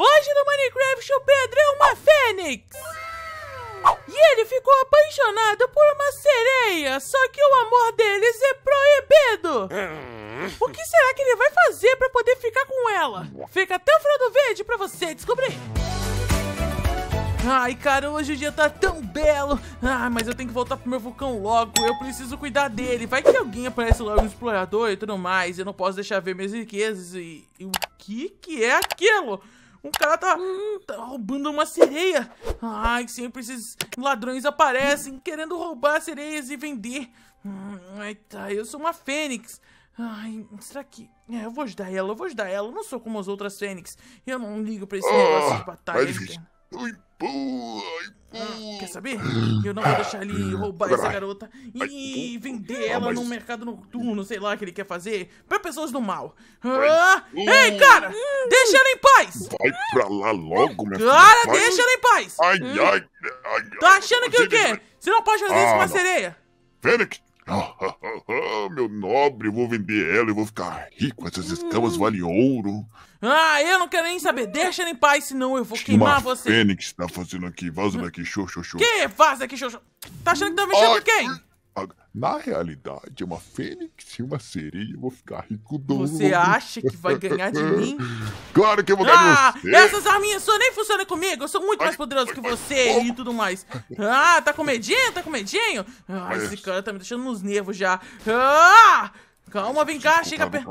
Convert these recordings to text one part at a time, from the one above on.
Hoje no Minecraft o Pedro é uma fênix! E ele ficou apaixonado por uma sereia, só que o amor deles é proibido! O que será que ele vai fazer para poder ficar com ela? Fica até o final do vídeo pra você descobrir! Ai, cara, hoje o dia tá tão belo. Ah, mas eu tenho que voltar pro meu vulcão logo. Eu preciso cuidar dele. Vai que alguém aparece logo no explorador e tudo mais. Eu não posso deixar ver minhas riquezas e... e o que que é aquilo? O cara tá, tá roubando uma sereia. Ai, sempre esses ladrões aparecem querendo roubar sereias e vender. Hum, ai, tá, eu sou uma fênix. Ai, será que... É, eu vou ajudar ela, eu vou ajudar ela. Eu não sou como as outras fênix. Eu não ligo pra esse ah, negócio de batalha. Mas, ah, é... quer saber? Eu não vou deixar ele hum, roubar essa garota e vender ah, ela ah, mas... no mercado noturno, sei lá, que ele quer fazer, pra pessoas do mal. Ah, ei, é. cara! Deixa ela em paz! Vai pra lá logo, meu filho! Cara, deixa ela em paz! Ai, ai, ai, tá ai Tá achando que o quê? Você não pode fazer isso com ah, a sereia? Fênix, Meu nobre, vou vender ela e vou ficar rico. Essas escamas hum. valem ouro. Ah, eu não quero nem saber. Deixa ela em paz, senão eu vou queimar Uma você. O Fênix tá fazendo aqui. Vaza daqui, show, show, Que? Vaza daqui, show, Tá achando que tá mexendo com quem? Na realidade, é uma fênix e uma sereia, eu vou ficar rico do Você acha que vai ganhar de mim? Claro que eu vou ganhar de ah, você! Essas arminhas só nem funcionam comigo, eu sou muito mais poderoso que você e tudo mais. Ah, tá com medinho? Tá com medinho? Ah, esse cara tá me deixando nos nervos já. Ah! Calma, vem cá, chega perto.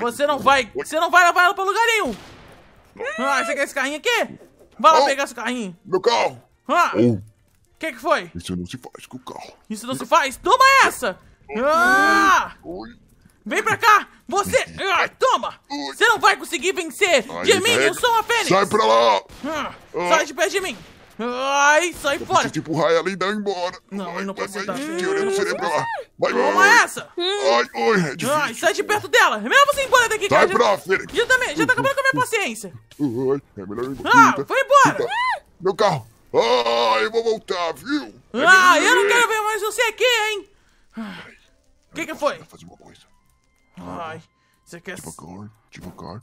Você não vai, você não vai levar ela pra lugar nenhum. Ah, você quer esse carrinho aqui? Vai lá oh. pegar esse carrinho. Meu carro! Ah! Oh que que foi? Isso não se faz com o carro. Isso não se faz? Toma essa! Ah! Vem pra cá! Você... Ah, toma! Você não vai conseguir vencer! de mim, eu sou uma Fênix! Sai pra lá! Ah, ah. sai de pé de mim! Ai, sai eu fora! Tipo empurrar ela e dar embora. Não, eu não tá posso andar. Tirando o cerebro lá. Vai, vai. Toma essa! Ai, ai, é Ai, sai de perto dela. É melhor você ir embora daqui, sai cara. Sai pra, Fênix. Já, já tá, já tá acabando com a minha paciência. Ai, é melhor ir embora. Ah, foi embora. Meu carro. Ah, eu vou voltar, viu? Ah, eu não quero ver mais você aqui, hein? O que que foi? fazer uma coisa. Ai, você quer... Devagar, devagar.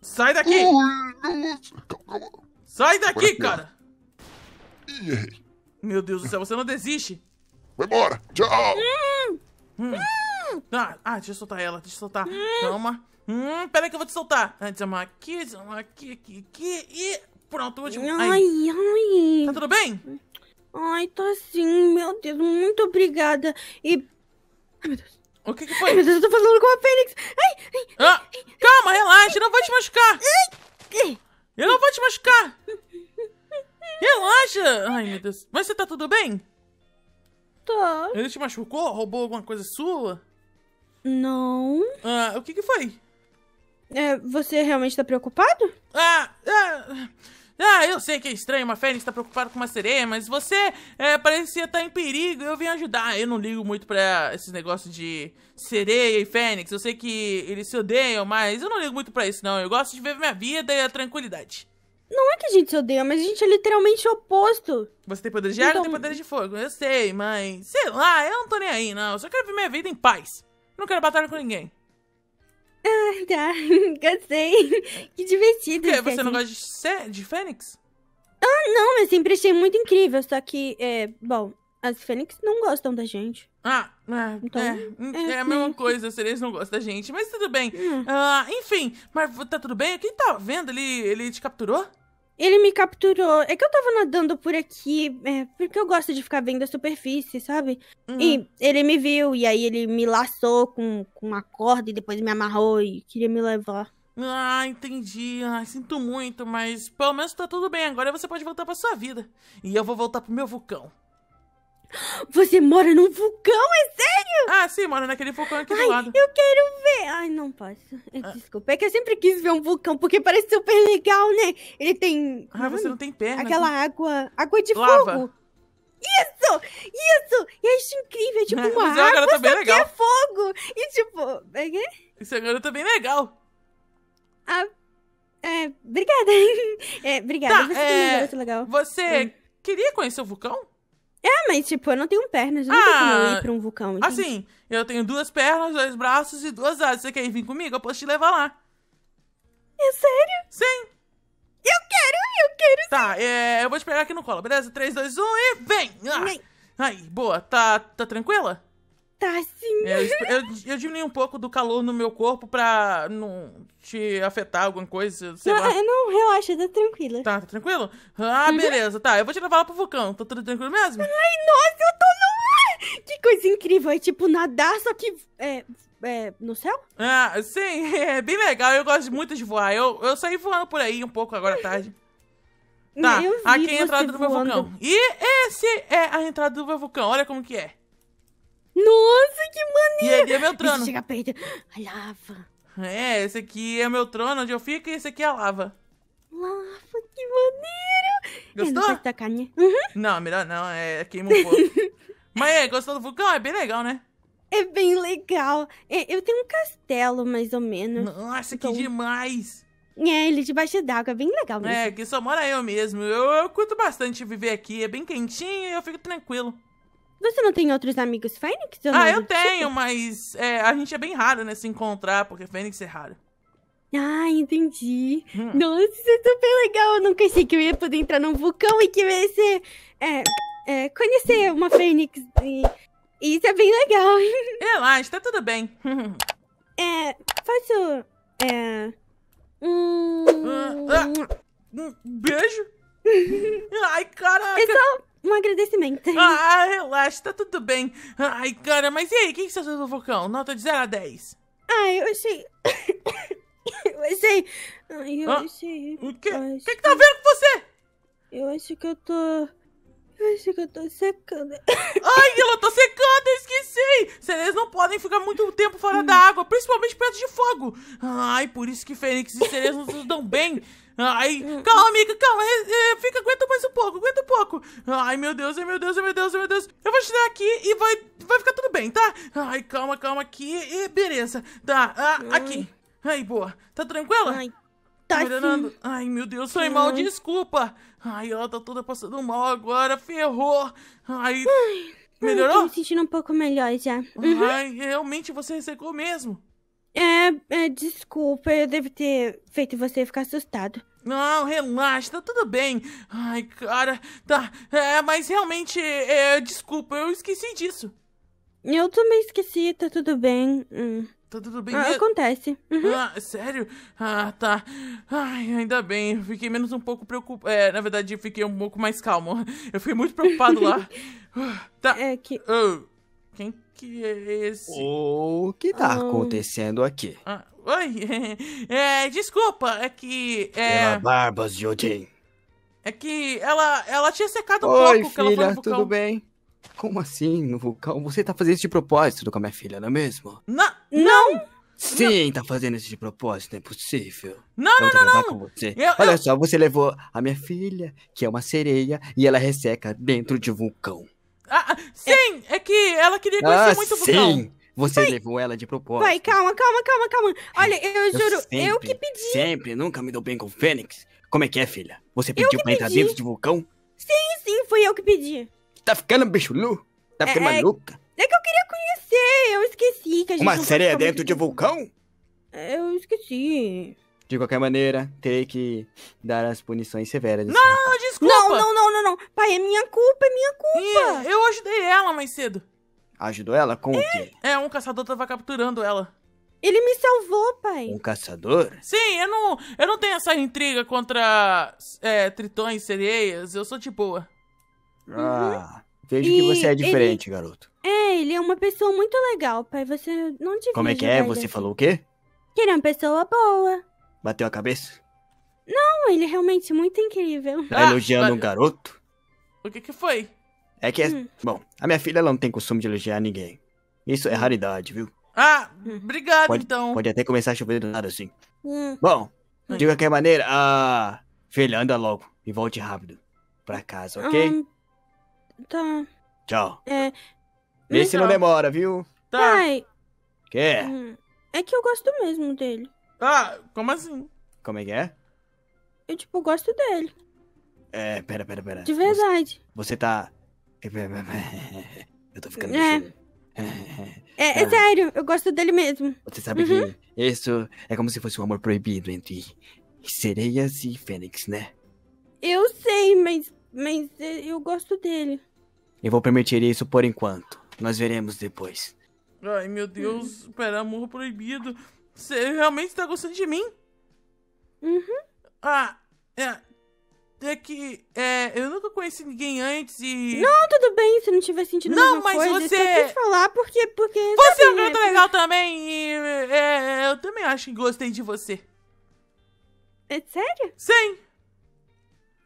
Sai daqui! Ui, calma, calma. Sai daqui, é cara! Meu Deus do céu, você não desiste! Vai embora! Tchau! Hum. Hum. Ah, ah, deixa eu soltar ela, deixa eu soltar. Hum. Calma. Hum, peraí que eu vou te soltar. Antes, uma aqui, uma aqui, aqui, aqui e... Pronto, último. Ai, ai. Tá tudo bem? Ai, tá sim, meu Deus, muito obrigada. E. Ai, meu Deus. O que, que foi? Ai, meu Deus, eu tô falando com a Fênix. Ai, ai, ah, ai calma, relaxa, eu não vou te machucar. Eu não vou te machucar. Relaxa. Ai, meu Deus. Mas você tá tudo bem? Tá. Ele te machucou? Roubou alguma coisa sua? Não. Ah, o que que foi? É, você realmente tá preocupado? Ah, ah... Ah, eu sei que é estranho, uma fênix tá preocupada com uma sereia, mas você é, parecia estar tá em perigo, eu vim ajudar. Eu não ligo muito pra esses negócios de sereia e fênix, eu sei que eles se odeiam, mas eu não ligo muito pra isso não. Eu gosto de viver minha vida e a tranquilidade. Não é que a gente se odeia, mas a gente é literalmente oposto. Você tem poder de então... tem poder de fogo. Eu sei, mas sei lá, eu não tô nem aí, não. Eu só quero viver minha vida em paz. Não quero batalha com ninguém. Ah, tá. Gostei. Que divertido. Por quê? Você não gosta de, de Fênix? Ah, não, eu sempre achei muito incrível. Só que, é, bom, as Fênix não gostam da gente. Ah, é, Então, é, hum, é, é a mesma assim. coisa, se eles não gostam da gente, mas tudo bem. Hum. Ah, enfim, mas tá tudo bem? Quem tá vendo? Ele, ele te capturou? Ele me capturou. É que eu tava nadando por aqui, é, porque eu gosto de ficar vendo a superfície, sabe? Uhum. E ele me viu, e aí ele me laçou com, com uma corda e depois me amarrou e queria me levar. Ah, entendi. Ai, sinto muito, mas pelo menos tá tudo bem. Agora você pode voltar pra sua vida. E eu vou voltar pro meu vulcão. Você mora num vulcão, é sério? Ah, sim, mora naquele vulcão aqui Ai, do lado. Eu quero ver. Ai, não posso. É, ah. Desculpa, é que eu sempre quis ver um vulcão, porque parece super legal, né? Ele tem. Ah, você não tem perna. Aquela né? água. Água de Lava. fogo. Isso! Isso! E acho é incrível, é tipo, é, uma mas água tá bem é legal. é fogo! E tipo, é quê? Isso agora tá bem legal. Ah, é, obrigada. É, obrigada, tá, você é, legal. Você hum. queria conhecer o vulcão? É, mas tipo, eu não tenho pernas, eu não ah, tem como ir pra um vulcão. Entende? Assim, eu tenho duas pernas, dois braços e duas asas. Você quer ir vir comigo? Eu posso te levar lá. É sério? Sim. Eu quero, eu quero. Tá, é, eu vou te pegar aqui no colo, beleza? 3, 2, 1 e vem! Ah. Ai, boa. Tá, tá tranquila? tá É, eu, eu, diminui um pouco do calor no meu corpo pra não te afetar alguma coisa, sei não, lá. É, não, relaxa, tá tranquila. Tá, tá tranquilo? Ah, uhum. beleza, tá. Eu vou te levar lá pro vulcão, tá tudo tranquilo mesmo? Ai, nossa, eu tô no ar! Que coisa incrível, é tipo nadar, só que... É... É, no céu? Ah, sim, é bem legal. Eu gosto muito de voar. Eu, eu saí voando por aí um pouco agora à tarde. Tá, aqui é a entrada do meu vulcão. E esse é a entrada do meu vulcão. Olha como que é. Nossa, que maneiro! E ali é meu trono. Chega perto. A lava. É, esse aqui é meu trono onde eu fico e esse aqui é a lava. Lava, que maneiro! Gostou? não, tacar, né? uhum. não, melhor não, é queima um pouco. mas é, gostou do vulcão? É bem legal, né? É bem legal. É, eu tenho um castelo, mais ou menos. Nossa, então... que demais! É, ele é debaixo d'água, é bem legal mesmo. É, que só mora eu mesmo. Eu, eu curto bastante viver aqui, é bem quentinho e eu fico tranquilo. Você não tem outros amigos Fênix? Ah, eu tenho, tipo? mas é, a gente é bem raro, né? Se encontrar, porque Fênix é raro. Ah, entendi. Hum. Nossa, isso é super legal. Eu nunca achei que eu ia poder entrar num vulcão e que ia ser. É, é, conhecer uma Fênix. E, e isso é bem legal. Relaxa, tá tudo bem. é. Faço. É. Um. Ah, ah, um beijo? Ai, caraca! Pessoal, é um agradecimento. Ah, ah, relaxa, tá tudo bem. Ai, cara, mas e aí, o que, você achou do vulcão? Nota de 0 a 10. Ai, eu achei... eu achei... Ai, eu ah, achei... O quê? O que que tá vendo com você? Eu acho que eu tô... Eu acho que eu tô secando. Ai, ela tá secando, eu esqueci! Sereias não podem ficar muito tempo fora da hum. água, principalmente perto de fogo. Ai, por isso que Fênix e Sereias não se dão bem. Ai, calma, amiga, calma, é, é, fica, aguenta mais um pouco, aguenta um pouco. Ai, meu Deus, ai, meu Deus, ai, meu Deus, ai, meu Deus. Eu vou tirar aqui e vai, vai ficar tudo bem, tá? Ai, calma, calma aqui e beleza. Tá, ah, aqui. Ai, boa. Tá tranquila? Ai, tá Ai, meu Deus, foi mal, desculpa. Ai, ela tá toda passando mal agora, ferrou. Ai, ai melhorou? Ai, tô me sentindo um pouco melhor já. Uhum. Ai, realmente você ressecou é mesmo. É, é, desculpa, eu devo ter feito você ficar assustado. Não, relaxa, tá tudo bem. Ai, cara, tá. É, mas realmente, é, desculpa, eu esqueci disso. Eu também esqueci, tá tudo bem. Hum. Tá tudo bem? Ah, me... acontece. Uhum. Ah, sério? Ah, tá. Ai, ainda bem. Eu fiquei menos um pouco preocupado. É, na verdade, eu fiquei um pouco mais calmo. Eu fiquei muito preocupado lá. Tá. É que... Uh, quem que é esse? O que tá Ai. acontecendo aqui? Ah, oi, é, desculpa, é que... É... Pela barbas de Odin. É que ela, ela tinha secado um oi, pouco filha, que ela foi no tudo bem? Como assim, no vulcão? Você tá fazendo isso de propósito com a minha filha, não é mesmo? Na, não! Não! Sim, não. tá fazendo isso de propósito, é não é possível. Não, eu não, não, não. você. Eu, Olha eu... só, você levou a minha filha, que é uma sereia, e ela resseca dentro de vulcão. É- sim, é, é que ela queria conhecer ah, muito o vulcão. Sim. Você vai. levou ela de propósito. Vai, calma, calma, calma, calma. Olha, eu, eu juro, sempre, eu que pedi. Sempre, nunca me dou bem com o Fênix. Como é que é, filha? Você pediu pra entrar dentro de vulcão? Sim, sim, fui eu que pedi. Tá ficando bicho lu? Tá ficando é, é maluca? É, que eu queria conhecer, eu esqueci que a gente. Uma sereia dentro de vulcão? Eu esqueci. De qualquer maneira, terei que dar as punições severas. Não, rapaz culpa. Não, não, não, não, Pai, é minha culpa, é minha culpa. É, eu ajudei ela mais cedo. Ajudou ela com é. o quê? É, um caçador tava capturando ela. Ele me salvou, pai. Um caçador? Sim, eu não, eu não tenho essa intriga contra é, tritões, sereias. Eu sou de boa. Ah, uhum. vejo e que você é diferente, ele... garoto. É, ele é uma pessoa muito legal, pai. Você não devia... Como é que é? Você assim. falou o quê? Que ele é uma pessoa boa. Bateu a cabeça? Não, ele é realmente muito incrível. Tá ah, elogiando mas... um garoto? O que que foi? É que é... Hum. Bom, a minha filha não tem costume de elogiar ninguém. Isso é hum. raridade, viu? Ah, hum. obrigado pode, então. Pode até começar a chover do nada assim. Hum. Bom, Ai. Hum. de qualquer maneira, a filha anda logo e volte rápido pra casa, ok? Hum, tá. Tchau. É. Vê se não demora, viu? Tá. Pai. Que? É? é que eu gosto mesmo dele. Ah, como assim? Como é que é? Eu, tipo, gosto dele. É, pera, pera, pera. De verdade. Você, você tá. Eu tô ficando. É. É, é, sério, eu gosto dele mesmo. Você sabe uhum. que isso é como se fosse um amor proibido entre sereias e fênix, né? Eu sei, mas, mas eu gosto dele. Eu vou permitir isso por enquanto. Nós veremos depois. Ai, meu Deus, uhum. pera, amor proibido. Você realmente tá gostando de mim? Uhum. Ah, é. É que é, eu nunca conheci ninguém antes e. Não, tudo bem, se não tiver sentido Não, mas coisa, você. Eu quis falar porque. porque você sabe, é muito né? legal também e. É, é, eu também acho que gostei de você. É sério? Sim.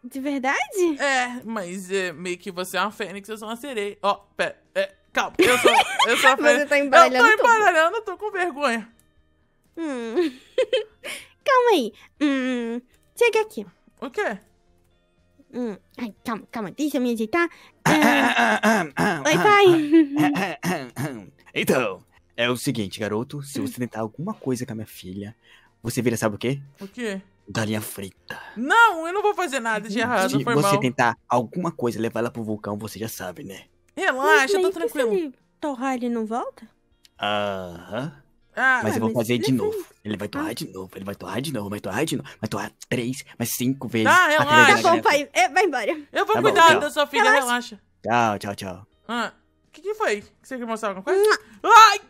De verdade? É, mas é, meio que você é uma fênix, eu sou uma sereia. Ó, oh, pera. É, calma, eu sou, eu sou a fênix. você tá embaralhando. Eu tô embaralhando, eu tô com vergonha. Hum. calma aí. Hum. Chega aqui. O quê? Hum. Ai, calma, calma, deixa eu me ajeitar. Ah, ah. Ah, ah, Oi, pai! então, é o seguinte, garoto. Se você tentar alguma coisa com a minha filha, você vira, sabe o quê? O quê? Galinha frita. Não, eu não vou fazer nada de errado, Se foi você mal. tentar alguma coisa, levar ela pro vulcão, você já sabe, né? Relaxa, mas, tá mas tô tranquilo. Se ele torrar, ele não volta? Aham. Ah, mas eu vou fazer de novo. Ele vai torrar ah. de novo, ele vai torrar de novo, vai torrar de novo, vai torrar três, mais cinco vezes. Ah, relaxa. Tá bom, pai. vai embora. Eu vou tá cuidar da sua filha, relaxa. Tchau, tchau, tchau. Ah, o que, que foi? Você quer mostrar alguma coisa? Ai!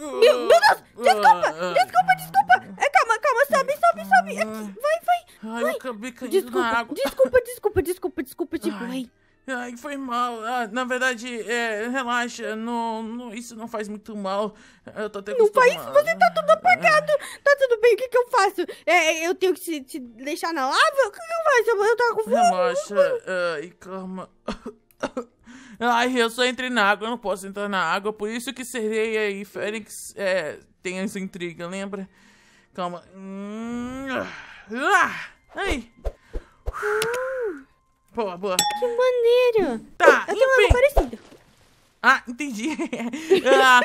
Meu, Deus! Desculpa! Ah, desculpa, desculpa! É, calma, calma, sobe, sobe, sobe! É vai, vai! Ai, eu acabei caindo desculpa, na água. Desculpa, desculpa, desculpa, desculpa, desculpa. Tipo, Ai, foi mal. Ah, na verdade, é, relaxa. Não, não, isso não faz muito mal. Eu tô até acostumado. Não faz? Você tá tudo apagado. Tá tudo bem. O que que eu faço? É, eu tenho que te, te deixar na lava? O que que eu faço? Eu, tava com fome. Relaxa. Ai, é, calma. Ai, eu só entrei na água. Eu não posso entrar na água. Por isso que Sereia e Fênix é, tem essa intriga, lembra? Calma. Hum, ah, ai. ai. Hum. Boa, boa. Que maneiro. Tá, eu enfim. parecido. Ah, entendi. ah,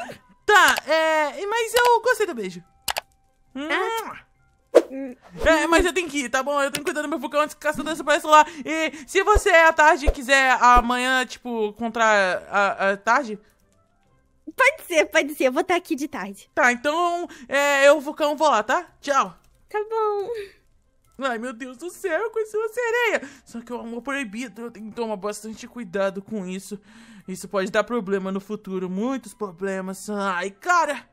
tá, é, mas eu gostei do beijo. Ah. Hum. Hum. É, mas eu tenho que ir, tá bom? Eu tenho que cuidar do meu vulcão antes que a caçadora apareça lá. E se você à tarde quiser amanhã, tipo, contra a, a tarde... Pode ser, pode ser. Eu vou estar aqui de tarde. Tá, então é, eu, vulcão, vou lá, tá? Tchau. Tá bom. Ai, meu Deus do céu, eu conheci uma sereia! Só que é um amor proibido, eu tenho que tomar bastante cuidado com isso. Isso pode dar problema no futuro, muitos problemas. Ai, cara!